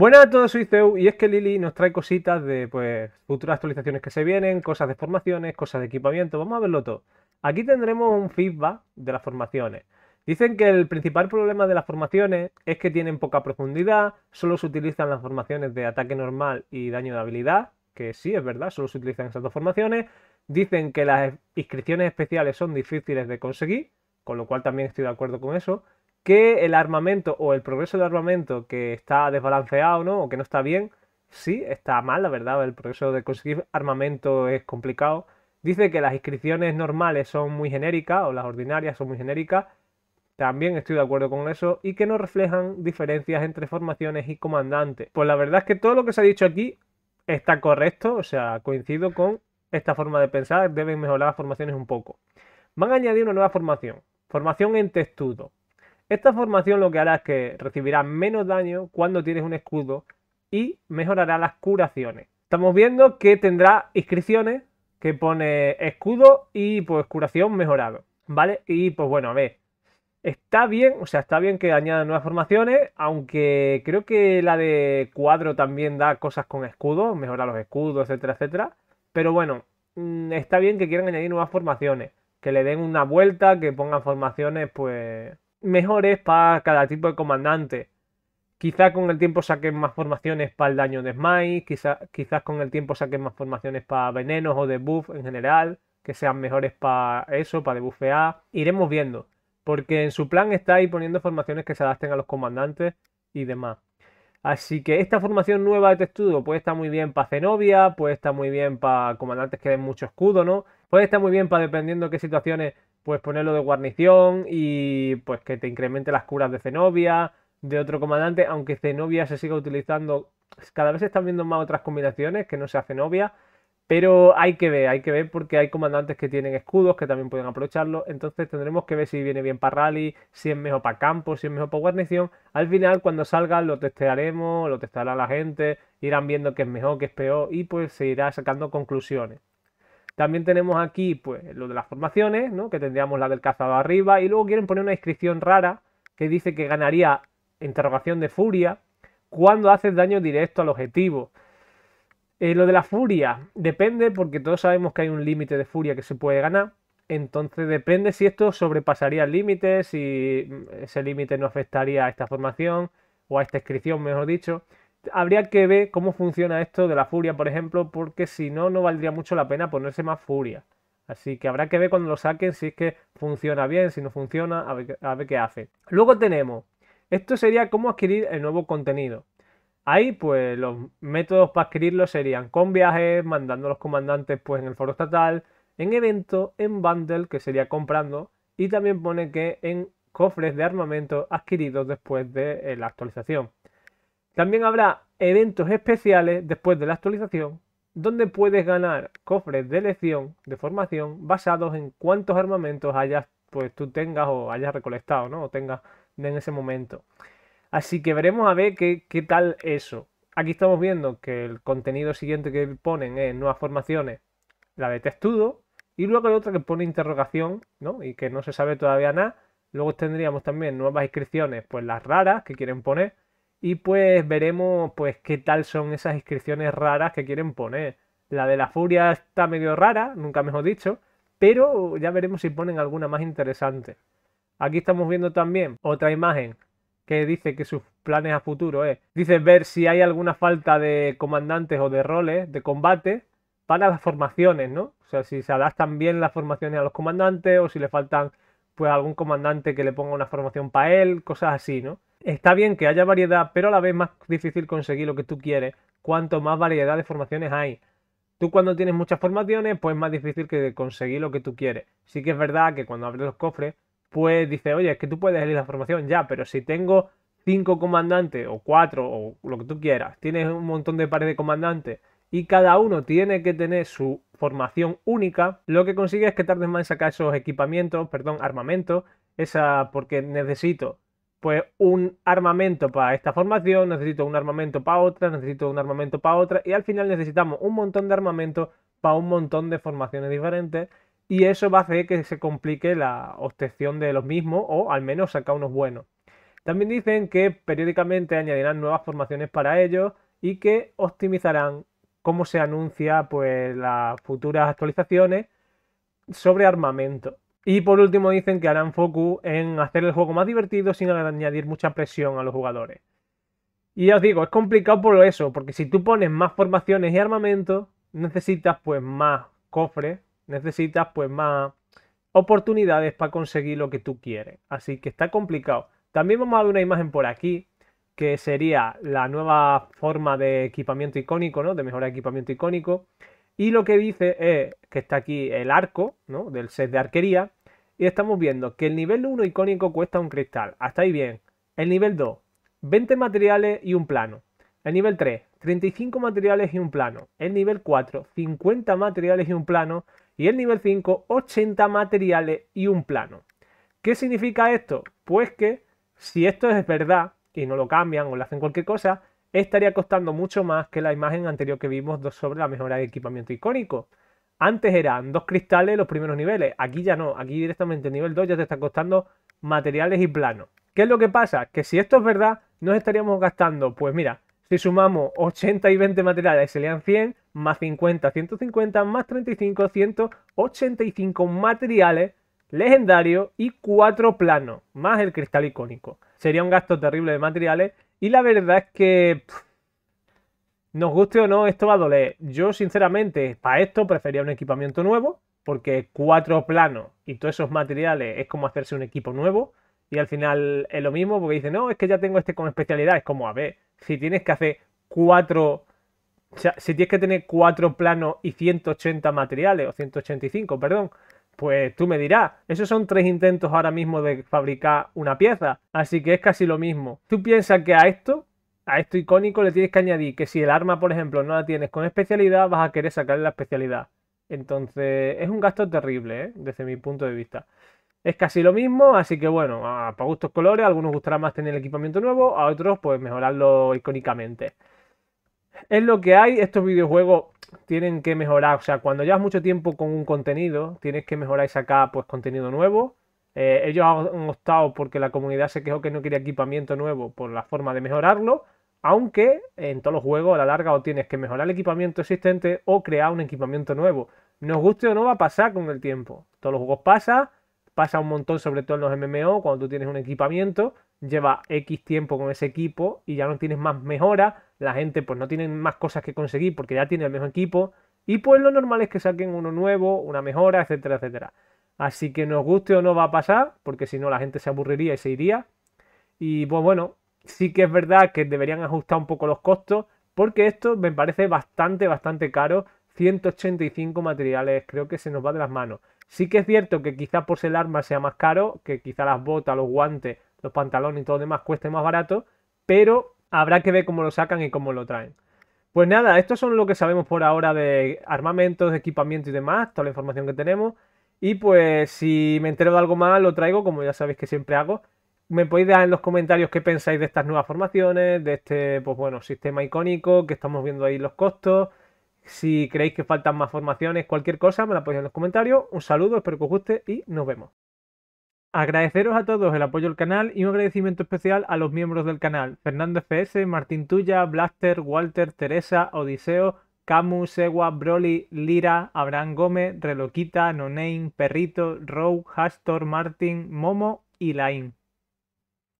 Buenas a todos, soy Zeu, y es que Lili nos trae cositas de pues, futuras actualizaciones que se vienen, cosas de formaciones, cosas de equipamiento, vamos a verlo todo. Aquí tendremos un feedback de las formaciones. Dicen que el principal problema de las formaciones es que tienen poca profundidad, solo se utilizan las formaciones de ataque normal y daño de habilidad, que sí es verdad, solo se utilizan esas dos formaciones. Dicen que las inscripciones especiales son difíciles de conseguir, con lo cual también estoy de acuerdo con eso que el armamento o el progreso de armamento que está desbalanceado, ¿no? O que no está bien, sí, está mal, la verdad, el progreso de conseguir armamento es complicado. Dice que las inscripciones normales son muy genéricas o las ordinarias son muy genéricas. También estoy de acuerdo con eso y que no reflejan diferencias entre formaciones y comandantes. Pues la verdad es que todo lo que se ha dicho aquí está correcto, o sea, coincido con esta forma de pensar, deben mejorar las formaciones un poco. Van a añadir una nueva formación, formación en testudo esta formación lo que hará es que recibirás menos daño cuando tienes un escudo y mejorará las curaciones. Estamos viendo que tendrá inscripciones que pone escudo y pues curación mejorado, ¿vale? Y pues bueno, a ver, está bien, o sea, está bien que añadan nuevas formaciones, aunque creo que la de cuadro también da cosas con escudo, mejora los escudos, etcétera, etcétera. Pero bueno, mm, está bien que quieran añadir nuevas formaciones, que le den una vuelta, que pongan formaciones pues mejores para cada tipo de comandante. Quizá con el tiempo saquen más formaciones para el daño de Smite, quizá, quizás con el tiempo saquen más formaciones para venenos o debuff en general, que sean mejores para eso, para debuffear Iremos viendo, porque en su plan está ahí poniendo formaciones que se adapten a los comandantes y demás. Así que esta formación nueva de testudo puede estar muy bien para Zenobia, puede estar muy bien para comandantes que den mucho escudo, ¿no? Puede estar muy bien para dependiendo de qué situaciones pues ponerlo de guarnición y pues que te incremente las curas de Zenobia, de otro comandante, aunque Zenobia se siga utilizando, cada vez se están viendo más otras combinaciones que no sea Zenobia, pero hay que ver, hay que ver porque hay comandantes que tienen escudos que también pueden aprovecharlo, entonces tendremos que ver si viene bien para rally, si es mejor para campo, si es mejor para guarnición, al final cuando salga lo testearemos, lo testará la gente, irán viendo qué es mejor, qué es peor y pues se irá sacando conclusiones. También tenemos aquí, pues, lo de las formaciones, ¿no? Que tendríamos la del cazado arriba. Y luego quieren poner una inscripción rara que dice que ganaría interrogación de furia cuando haces daño directo al objetivo. Eh, lo de la furia depende, porque todos sabemos que hay un límite de furia que se puede ganar. Entonces depende si esto sobrepasaría el límite, si mm, ese límite no afectaría a esta formación o a esta inscripción, mejor dicho habría que ver cómo funciona esto de la furia, por ejemplo, porque si no, no valdría mucho la pena ponerse más furia. Así que habrá que ver cuando lo saquen si es que funciona bien, si no funciona, a ver, qué hace. Luego tenemos, esto sería cómo adquirir el nuevo contenido. Ahí, pues, los métodos para adquirirlo serían con viajes, mandando a los comandantes, pues, en el foro estatal, en evento, en bundle, que sería comprando, y también pone que en cofres de armamento adquiridos después de eh, la actualización. También habrá eventos especiales después de la actualización donde puedes ganar cofres de lección, de formación, basados en cuántos armamentos hayas, pues tú tengas o hayas recolectado, ¿no? O tengas en ese momento. Así que veremos a ver qué, qué tal eso. Aquí estamos viendo que el contenido siguiente que ponen es nuevas formaciones, la de testudo, y luego hay otra que pone interrogación, ¿no? Y que no se sabe todavía nada. Luego tendríamos también nuevas inscripciones, pues las raras que quieren poner y pues veremos pues qué tal son esas inscripciones raras que quieren poner. La de la furia está medio rara, nunca mejor dicho, pero ya veremos si ponen alguna más interesante. Aquí estamos viendo también otra imagen que dice que sus planes a futuro es, dice ver si hay alguna falta de comandantes o de roles de combate para las formaciones, ¿no? O sea, si se adaptan bien las formaciones a los comandantes o si le faltan pues algún comandante que le ponga una formación para él, cosas así, ¿no? está bien que haya variedad, pero a la vez más difícil conseguir lo que tú quieres, cuanto más variedad de formaciones hay. Tú cuando tienes muchas formaciones, pues es más difícil que conseguir lo que tú quieres. Sí que es verdad que cuando abres los cofres, pues dice, oye, es que tú puedes elegir la formación ya, pero si tengo cinco comandantes o cuatro o lo que tú quieras, tienes un montón de pares de comandantes y cada uno tiene que tener su formación única, lo que consigues es que tardes más en sacar esos equipamientos, perdón, armamento, esa porque necesito pues un armamento para esta formación, necesito un armamento para otra, necesito un armamento para otra, y al final necesitamos un montón de armamento para un montón de formaciones diferentes, y eso va a hacer que se complique la obtención de los mismos, o al menos sacar unos buenos. También dicen que periódicamente añadirán nuevas formaciones para ellos y que optimizarán cómo se anuncia pues, las futuras actualizaciones sobre armamento. Y por último dicen que harán focus en hacer el juego más divertido sin añadir mucha presión a los jugadores. Y os digo, es complicado por eso, porque si tú pones más formaciones y armamento, necesitas pues más cofres, necesitas pues más oportunidades para conseguir lo que tú quieres. Así que está complicado. También vamos a ver una imagen por aquí, que sería la nueva forma de equipamiento icónico, ¿no? De mejorar equipamiento icónico. Y lo que dice es, que está aquí el arco, ¿no? Del set de arquería. Y estamos viendo que el nivel 1 icónico cuesta un cristal. Hasta ahí bien. El nivel 2, 20 materiales y un plano. El nivel 3, 35 materiales y un plano. El nivel 4, 50 materiales y un plano. Y el nivel 5, 80 materiales y un plano. ¿Qué significa esto? Pues que si esto es verdad y no lo cambian o le hacen cualquier cosa, estaría costando mucho más que la imagen anterior que vimos sobre la mejora de equipamiento icónico. Antes eran dos cristales los primeros niveles, aquí ya no, aquí directamente nivel 2 ya te están costando materiales y planos. ¿Qué es lo que pasa? Que si esto es verdad, nos estaríamos gastando, pues mira, si sumamos 80 y 20 materiales serían 100, más 50, 150, más 35, 185 materiales legendarios y 4 planos, más el cristal icónico. Sería un gasto terrible de materiales y la verdad es que... Nos guste o no, esto va a doler. Yo, sinceramente, para esto prefería un equipamiento nuevo, porque cuatro planos y todos esos materiales es como hacerse un equipo nuevo. Y al final es lo mismo, porque dice no, es que ya tengo este con especialidad. Es como, a ver, si tienes que hacer cuatro. si tienes que tener cuatro planos y 180 materiales, o 185, perdón, pues tú me dirás, esos son tres intentos ahora mismo de fabricar una pieza, así que es casi lo mismo. Tú piensas que a esto a esto icónico le tienes que añadir que si el arma, por ejemplo, no la tienes con especialidad, vas a querer sacarle la especialidad. Entonces, es un gasto terrible, ¿eh? desde mi punto de vista. Es casi lo mismo, así que bueno, para gustos colores, algunos gustará más tener el equipamiento nuevo, a otros pues mejorarlo icónicamente. Es lo que hay, estos videojuegos tienen que mejorar, o sea, cuando llevas mucho tiempo con un contenido, tienes que mejorar y sacar pues contenido nuevo. Eh, ellos han optado porque la comunidad se quejó que no quería equipamiento nuevo por la forma de mejorarlo. Aunque en todos los juegos a la larga o tienes que mejorar el equipamiento existente o crear un equipamiento nuevo. Nos guste o no va a pasar con el tiempo. Todos los juegos pasa, pasa un montón sobre todo en los MMO, cuando tú tienes un equipamiento, lleva X tiempo con ese equipo y ya no tienes más mejora, la gente pues no tiene más cosas que conseguir porque ya tiene el mismo equipo y pues lo normal es que saquen uno nuevo, una mejora, etcétera, etcétera. Así que nos guste o no va a pasar, porque si no la gente se aburriría y se iría. Y pues bueno, sí que es verdad que deberían ajustar un poco los costos, porque esto me parece bastante, bastante caro. 185 materiales, creo que se nos va de las manos. Sí que es cierto que quizá por ser el arma sea más caro, que quizá las botas, los guantes, los pantalones y todo lo demás Cuesten más barato, pero habrá que ver cómo lo sacan y cómo lo traen. Pues nada, estos son lo que sabemos por ahora de armamentos, de equipamiento y demás, toda la información que tenemos. Y pues si me entero de algo más lo traigo, como ya sabéis que siempre hago me podéis dar en los comentarios qué pensáis de estas nuevas formaciones, de este, pues bueno, sistema icónico que estamos viendo ahí los costos. Si creéis que faltan más formaciones, cualquier cosa, me la podéis en los comentarios. Un saludo, espero que os guste y nos vemos. Agradeceros a todos el apoyo al canal y un agradecimiento especial a los miembros del canal. Fernando FS, Martín Tuya, Blaster, Walter, Teresa, Odiseo, Camus, Ewa, Broly, Lira, Abraham Gómez, Reloquita, Nonain, Perrito, Row, Hastor, Martin, Momo y Lain.